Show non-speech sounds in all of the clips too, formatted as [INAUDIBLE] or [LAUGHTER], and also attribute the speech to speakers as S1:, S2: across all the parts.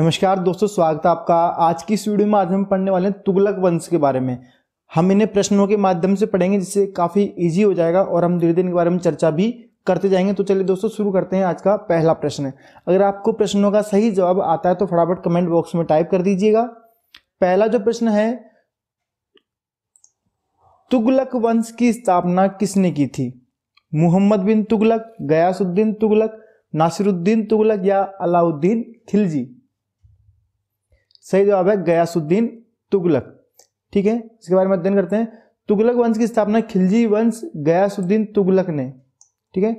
S1: नमस्कार दोस्तों स्वागत है आपका आज की इस वीडियो में आज हम पढ़ने वाले हैं तुगलक वंश के बारे में हम इन्हें प्रश्नों के माध्यम से पढ़ेंगे जिससे काफ़ी इजी हो जाएगा और हम धीरे धीरे इनके बारे में चर्चा भी करते जाएंगे तो चलिए दोस्तों शुरू करते हैं आज का पहला प्रश्न अगर आपको प्रश्नों का सही जवाब आता है तो फटाफट कमेंट बॉक्स में टाइप कर दीजिएगा पहला जो प्रश्न है तुगलक वंश की स्थापना किसने की थी मोहम्मद बिन तुगलक गयासुद्दीन तुगलक नासिरुद्दीन तुगलक या अलाउद्दीन खिलजी सही जवाब है गयासुद्दीन तुगलक ठीक है इसके बारे में अध्ययन करते हैं तुगलक वंश की स्थापना खिलजी वंश गयासुद्दीन तुगलक ने ठीक है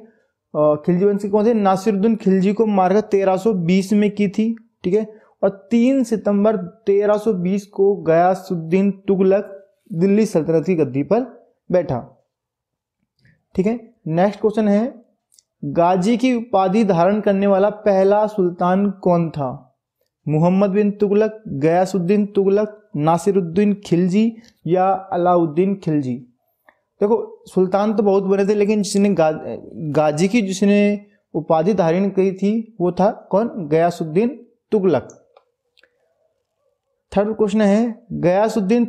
S1: खिलजी वंश के कौन से नासिरुद्दीन खिलजी को मारकर 1320 में की थी ठीक है और 3 सितंबर 1320 को गयासुद्दीन तुगलक दिल्ली सल्तनत की गद्दी पर बैठा ठीक है नेक्स्ट क्वेश्चन है गाजी की उपाधि धारण करने वाला पहला सुल्तान कौन था मोहम्मद बिन तुगलक गयासुद्दीन तुगलक नासिरुद्दीन खिलजी या अलाउद्दीन खिलजी देखो सुल्तान तो बहुत बने थे लेकिन जिसने गा, गाजी की जिसने उपाधि धारण की थी वो था कौन गयासुद्दीन तुगलक थर्ड क्वेश्चन है गयासुद्दीन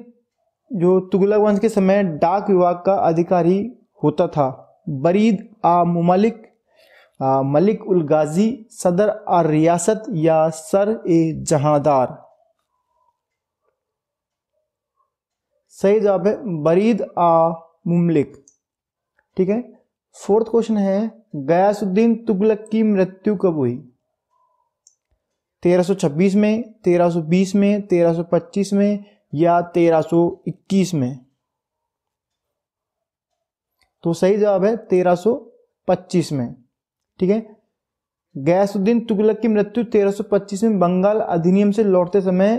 S1: जो तुगलक वंश के समय डाक विभाग का अधिकारी होता था बरीद आ मुमालिक मलिक उल गाजी सदर आ रियासत या सर ए जहादार सही जवाब है बरीद आ मुमलिक ठीक है फोर्थ क्वेश्चन है गयासुद्दीन तुगलक की मृत्यु कब हुई 1326 में 1320 में 1325 में या 1321 में तो सही जवाब है 1325 में ठीक है गैसुद्दीन तुगलक की मृत्यु 1325 में बंगाल अधिनियम से लौटते समय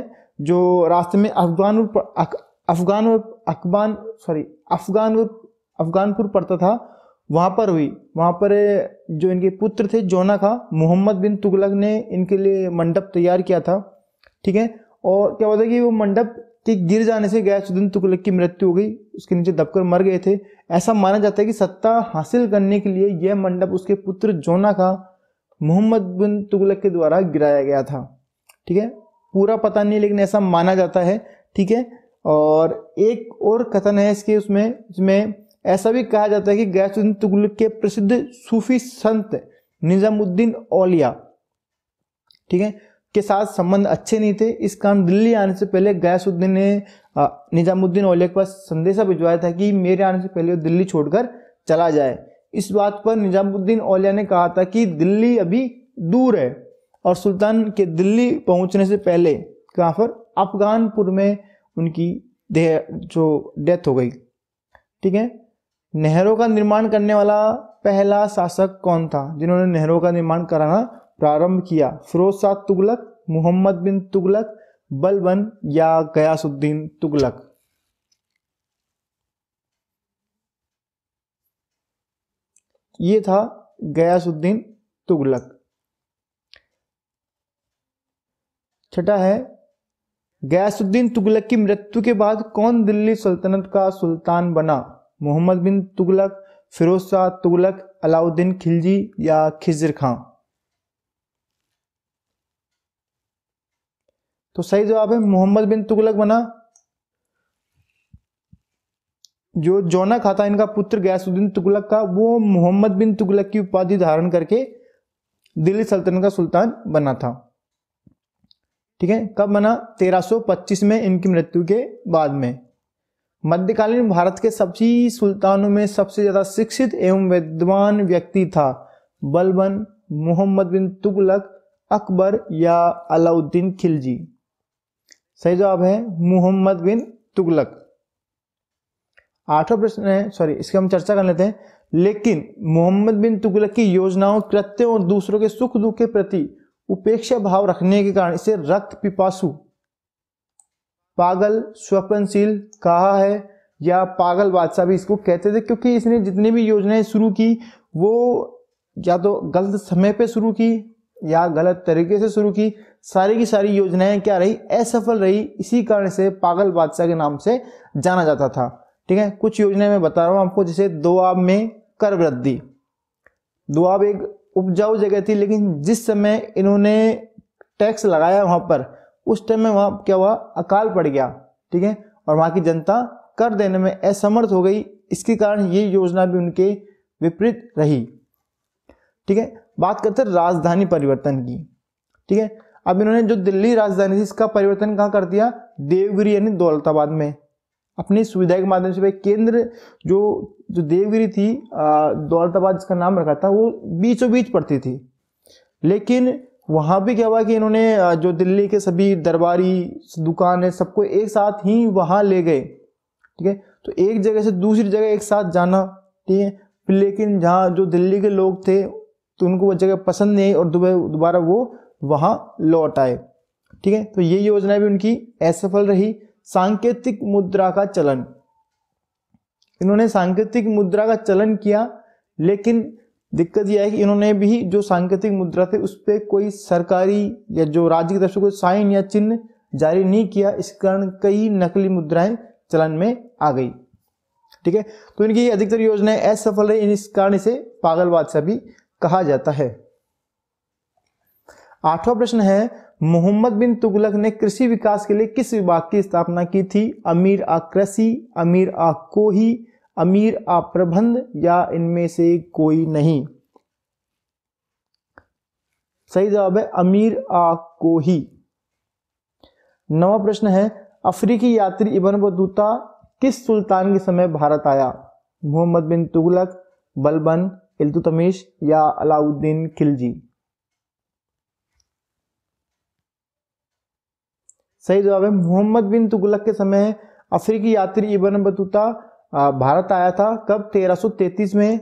S1: जो रास्ते में अफगान और अफगान और अकबान सॉरी अफगान और अफगानपुर पड़ता था वहाँ पर हुई वहाँ पर जो इनके पुत्र थे जोना का मोहम्मद बिन तुगलक ने इनके लिए मंडप तैयार किया था ठीक है और क्या होता है कि वो मंडप के गिर जाने से गैसुद्दीन तुगलक की मृत्यु हो गई उसके नीचे दबकर मर गए थे ऐसा माना जाता है कि सत्ता हासिल करने के लिए यह मंडप उसके पुत्र जोना का मोहम्मद बिन तुगलक के द्वारा गिराया गया था ठीक है पूरा पता नहीं लेकिन ऐसा माना जाता है ठीक है और एक और कथन है इसके उसमें इसमें ऐसा भी कहा जाता है कि गैसुद्दीन तुगलक के प्रसिद्ध सूफी संत निजामुद्दीन औलिया ठीक है के साथ संबंध अच्छे नहीं थे इस कारण दिल्ली आने से पहले गयासुद्दीन ने निजामुद्दीन औले के पास संदेशा भिजवाया था कि मेरे आने से पहले वो दिल्ली छोड़कर चला जाए इस बात पर निजामुद्दीन औलिया ने कहा था कि दिल्ली अभी दूर है और सुल्तान के दिल्ली पहुंचने से पहले कहाँ पर अफगानपुर में उनकी देह जो डेथ हो गई ठीक है नहरों का निर्माण करने वाला पहला शासक कौन था जिन्होंने नहरों का निर्माण कराना प्रारंभ किया फिरोज शाह तुगलक मोहम्मद बिन तुगलक बलबन या गयासुद्दीन तुगलक ये था गयासुद्दीन तुगलक छठा है गयासुद्दीन तुगलक की मृत्यु के बाद कौन दिल्ली सल्तनत का सुल्तान बना मोहम्मद बिन तुगलक फिरोज शाह तुगलक अलाउद्दीन खिलजी या खिजर खां तो सही जवाब है मोहम्मद बिन तुगलक बना जो जौना खाता इनका पुत्र गयासुद्दीन तुगलक का वो मोहम्मद बिन तुगलक की उपाधि धारण करके दिल्ली सल्तनत का सुल्तान बना था ठीक है कब बना 1325 में इनकी मृत्यु के बाद में मध्यकालीन भारत के सभी सुल्तानों में सबसे ज़्यादा शिक्षित एवं विद्वान व्यक्ति था बलबन मोहम्मद बिन तुगलक अकबर या अलाउद्दीन खिलजी सही जवाब है मोहम्मद बिन तुगलक आठवां प्रश्न है सॉरी इसकी हम चर्चा कर लेते हैं लेकिन मोहम्मद बिन तुगलक की योजनाओं कृत्यों और दूसरों के सुख दुख के प्रति उपेक्षा भाव रखने के कारण इसे रक्त पिपासु पागल स्वपनशील कहा है या पागल बादशाह भी इसको कहते थे क्योंकि इसने जितनी भी योजनाएं शुरू की वो या तो गलत समय पे शुरू की या गलत तरीके से शुरू की सारी की सारी योजनाएं क्या रही असफल रही इसी कारण से पागल बादशाह के नाम से जाना जाता था ठीक है कुछ योजनाएं मैं बता रहा हूँ आपको जैसे दोआब में कर वृद्धि दोआब एक उपजाऊ जगह थी लेकिन जिस समय इन्होंने टैक्स लगाया वहाँ पर उस टाइम में वहाँ क्या हुआ अकाल पड़ गया ठीक है और वहाँ की जनता कर देने में असमर्थ हो गई इसके कारण ये योजना भी उनके विपरीत रही ठीक है बात करते हैं राजधानी परिवर्तन की ठीक है अब इन्होंने जो दिल्ली राजधानी थी इसका परिवर्तन कहाँ कर दिया देवगिरी यानी दौलताबाद में अपनी सुविधा के माध्यम से भाई केंद्र जो जो देवगिरी थी दौलताबाद जिसका नाम रखा था वो बीचों बीच पड़ती थी लेकिन वहाँ भी क्या हुआ कि इन्होंने जो दिल्ली के सभी दरबारी दुकान है सबको एक साथ ही वहाँ ले गए ठीक है तो एक जगह से दूसरी जगह एक साथ जाना ठीक है लेकिन जहाँ जो दिल्ली के लोग थे तो उनको वो जगह पसंद नहीं और दोबारा वो वहां लौट आए ठीक है तो ये योजना भी उनकी असफल रही सांकेतिक मुद्रा का चलन इन्होंने सांकेतिक मुद्रा का चलन किया लेकिन दिक्कत यह है कि इन्होंने भी जो सांकेतिक मुद्रा थे उस पर कोई सरकारी या जो राज्य की तरफ से कोई साइन या चिन्ह जारी नहीं किया इस कारण कई नकली मुद्राएं चलन में आ गई ठीक है तो इनकी अधिकतर योजनाएं असफल रही इस कारण इसे पागलवाद से भी कहा जाता है आठवां प्रश्न है मोहम्मद बिन तुगलक ने कृषि विकास के लिए किस विभाग की स्थापना की थी अमीर आ कृषि अमीर आ कोही अमीर आ प्रबंध या इनमें से कोई नहीं सही जवाब है अमीर आ कोही नवा प्रश्न है अफ्रीकी यात्री इबन बदूता किस सुल्तान के समय भारत आया मोहम्मद बिन तुगलक बलबन इल्तुतमिश या अलाउद्दीन खिलजी सही जवाब है मोहम्मद बिन तुगलक के समय अफ्रीकी यात्री इबन बतूता भारत आया था कब 1333 में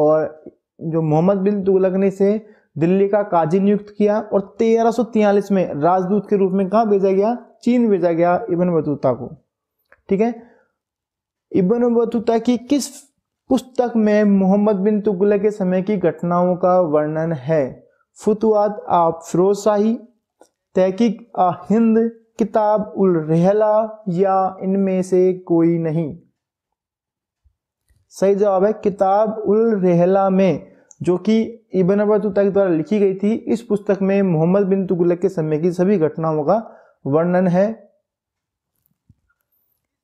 S1: और जो मोहम्मद बिन तुगलक ने इसे दिल्ली का काजी नियुक्त किया और तेरह में राजदूत के रूप में कहाँ भेजा गया चीन भेजा गया इबन बतूता को ठीक है इबन बतूता की किस पुस्तक में मोहम्मद बिन तुगलक के समय की घटनाओं का वर्णन है फुतुआत आप फिरोज शाही तहकीक आ हिंद किताब उल रहला या इनमें से कोई नहीं सही जवाब है किताब उल रहला में जो कि इबन तुतक द्वारा लिखी गई थी इस पुस्तक में मोहम्मद बिन तुगलक के समय की सभी घटनाओं का वर्णन है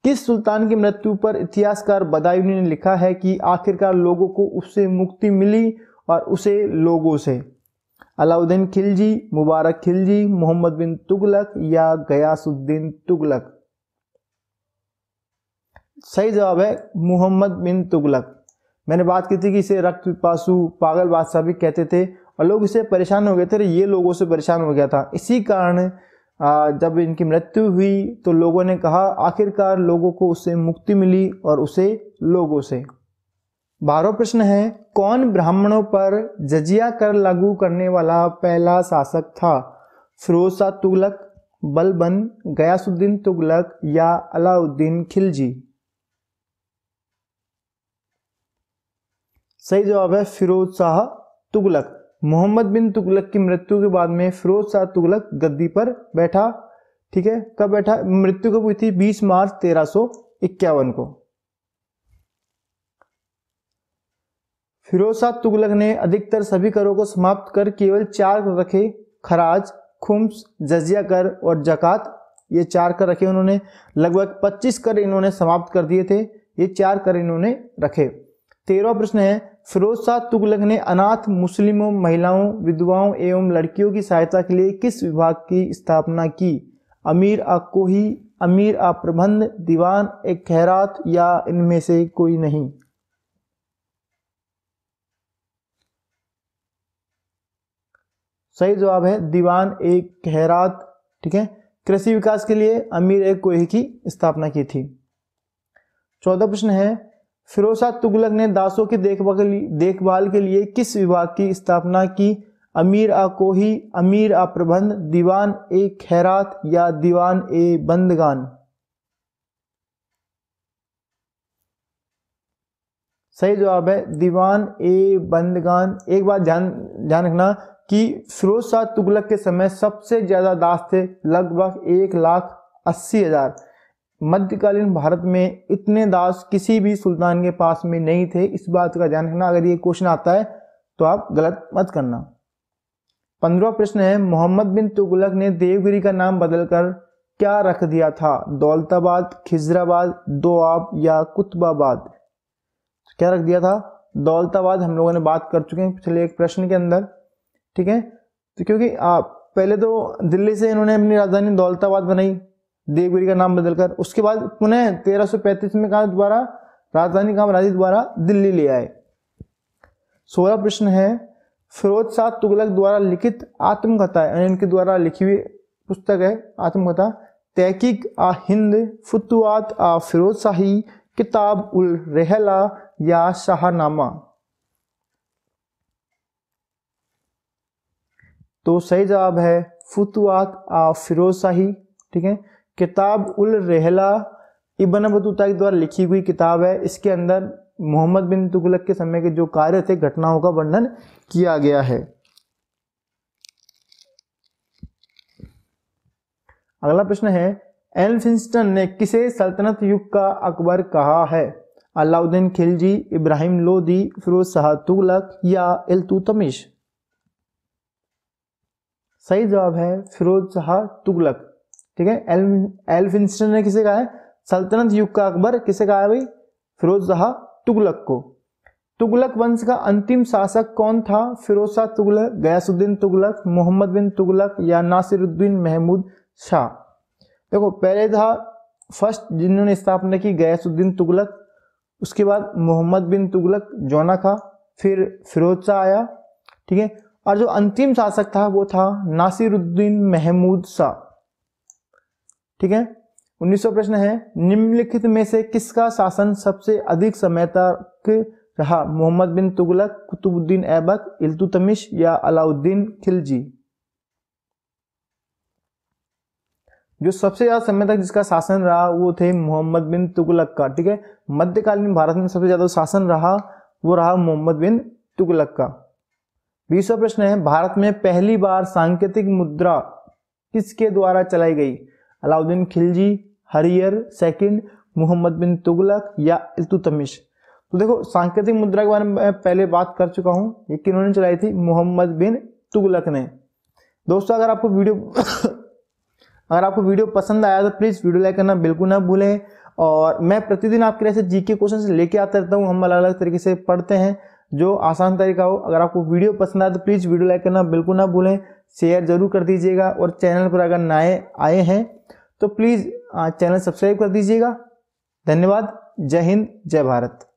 S1: किस सुल्तान की मृत्यु पर इतिहासकार बदायूनी ने लिखा है कि आखिरकार लोगों को उससे मुक्ति मिली और उसे लोगों से अलाउद्दीन खिलजी मुबारक खिलजी मोहम्मद बिन तुगलक या गयासुद्दीन तुगलक सही जवाब है मोहम्मद बिन तुगलक मैंने बात की थी कि इसे रक्त पासु पागल बादशाह भी कहते थे और लोग इसे परेशान हो गए थे ये लोगों से परेशान हो गया था इसी कारण जब इनकी मृत्यु हुई तो लोगों ने कहा आखिरकार लोगों को उससे मुक्ति मिली और उसे लोगों से बारह प्रश्न है कौन ब्राह्मणों पर जजिया कर लागू करने वाला पहला शासक था फिरोज शाह तुगलक बलबन गयासुद्दीन तुगलक या अलाउद्दीन खिलजी सही जवाब है फिरोज शाह तुगलक मोहम्मद बिन तुगलक की मृत्यु के बाद में फिरोज शाह तुगलक गद्दी पर बैठा ठीक है कब बैठा मृत्यु कब हुई थी 20 मार्च तेरह को फिरोज शाह तुगलक ने अधिकतर सभी करों को समाप्त कर केवल चार कर रखे खराज खुम्स जजिया कर और जक़ात ये चार कर रखे उन्होंने लगभग 25 कर इन्होंने समाप्त कर दिए थे ये चार कर इन्होंने रखे तेरहवा प्रश्न है फिरोज शाह तुगलक ने अनाथ मुस्लिमों महिलाओं विधवाओं एवं लड़कियों की सहायता के लिए किस विभाग की स्थापना की अमीर आ कोही अमीर आ प्रबंध दीवान एक खैरात या इनमें से कोई नहीं सही जवाब है दीवान ए खैरात ठीक है कृषि विकास के लिए अमीर ए कोहे की स्थापना की थी चौदह प्रश्न है फिरोजा तुगलक ने दासों की देखभाल देखभाल के लिए किस विभाग की स्थापना की अमीर आ कोही अमीर आ प्रबंध दीवान ए खैरात या दीवान ए बंदगान सही जवाब है दीवान ए बंदगान एक बात ध्यान ध्यान रखना कि फिरोज शाह तुगलक के समय सबसे ज़्यादा दास थे लगभग एक लाख अस्सी हज़ार मध्यकालीन भारत में इतने दास किसी भी सुल्तान के पास में नहीं थे इस बात का ध्यान रखना अगर ये क्वेश्चन आता है तो आप गलत मत करना पंद्रह प्रश्न है मोहम्मद बिन तुगलक ने देवगिरी का नाम बदलकर क्या रख दिया था दौलताबाद खिजराबाद दोआब या कुतबाबाद क्या रख दिया था दौलताबाद हम लोगों ने बात कर चुके हैं पिछले एक प्रश्न के अंदर ठीक है तो क्योंकि आ, पहले तो दिल्ली से इन्होंने अपनी राजधानी दौलताबाद बनाई देवगिरी का नाम बदलकर उसके बाद पुनः तेरह में कहा द्वारा राजधानी राजी द्वारा दिल्ली ले आए सोलह प्रश्न है फिरोज शाह तुगलक द्वारा लिखित आत्मकथा यानी इनके द्वारा लिखी हुई पुस्तक है आत्मकथा तहकीक आ हिंद फुतुआत आ फिरोज शाही किताब उल रहला या शाहनामा तो सही जवाब है फुतुआत आ फिरोज ठीक है किताब उल रहला इबन बतूता के द्वारा लिखी हुई किताब है इसके अंदर मोहम्मद बिन तुगलक के समय के जो कार्य थे घटनाओं का वर्णन किया गया है अगला प्रश्न है एल्फिंस्टन ने किसे सल्तनत युग का अकबर कहा है अलाउद्दीन खिलजी इब्राहिम लोदी फिरोज शाह तुगलक या इलतुतमिश सही जवाब है फिरोज शाह तुगलक ठीक है एल्फिंस्टन ने किसे कहा है सल्तनत युग का अकबर किसे कहा है भाई फिरोज शाह तुगलक को तुगलक वंश का अंतिम शासक कौन था फिरोज शाह तुगलक गयासुद्दीन तुगलक मोहम्मद बिन तुगलक या नासिरुद्दीन महमूद शाह देखो पहले था फर्स्ट जिन्होंने स्थापना की गयासुद्दीन तुगलक उसके बाद मोहम्मद बिन तुगलक जोना का फिर फिरोज शाह आया ठीक है और जो अंतिम शासक था वो था नासिरुद्दीन महमूद शाह ठीक है उन्नीसवा प्रश्न है निम्नलिखित में से किसका शासन सबसे अधिक समय तक रहा मोहम्मद बिन तुगलक कुतुबुद्दीन ऐबक इल्तुतमिश या अलाउद्दीन खिलजी जो सबसे ज्यादा समय तक जिसका शासन रहा वो थे मोहम्मद बिन तुगलक का ठीक है मध्यकालीन भारत में सबसे ज्यादा शासन रहा वो रहा मोहम्मद बिन तुगलक का बीसवा प्रश्न है भारत में पहली बार सांकेतिक मुद्रा किसके द्वारा चलाई गई अलाउद्दीन खिलजी हरियर सेकंड मोहम्मद बिन तुगलक या इल्तुतमिश तो देखो सांकेतिक मुद्रा के बारे में मैं पहले बात कर चुका हूँ ये किन्होंने चलाई थी मोहम्मद बिन तुगलक ने दोस्तों अगर आपको वीडियो [COUGHS] अगर आपको वीडियो पसंद आया तो प्लीज़ वीडियो लाइक करना बिल्कुल ना भूलें और मैं प्रतिदिन आपके लिए ऐसे जीके क्वेश्चन लेके आता रहता हूँ हम अलग अलग तरीके से पढ़ते हैं जो आसान तरीका हो अगर आपको वीडियो पसंद आए तो प्लीज़ वीडियो लाइक करना बिल्कुल ना भूलें शेयर जरूर कर दीजिएगा और चैनल पर अगर नए आए हैं तो प्लीज़ चैनल सब्सक्राइब कर दीजिएगा धन्यवाद जय हिंद जय भारत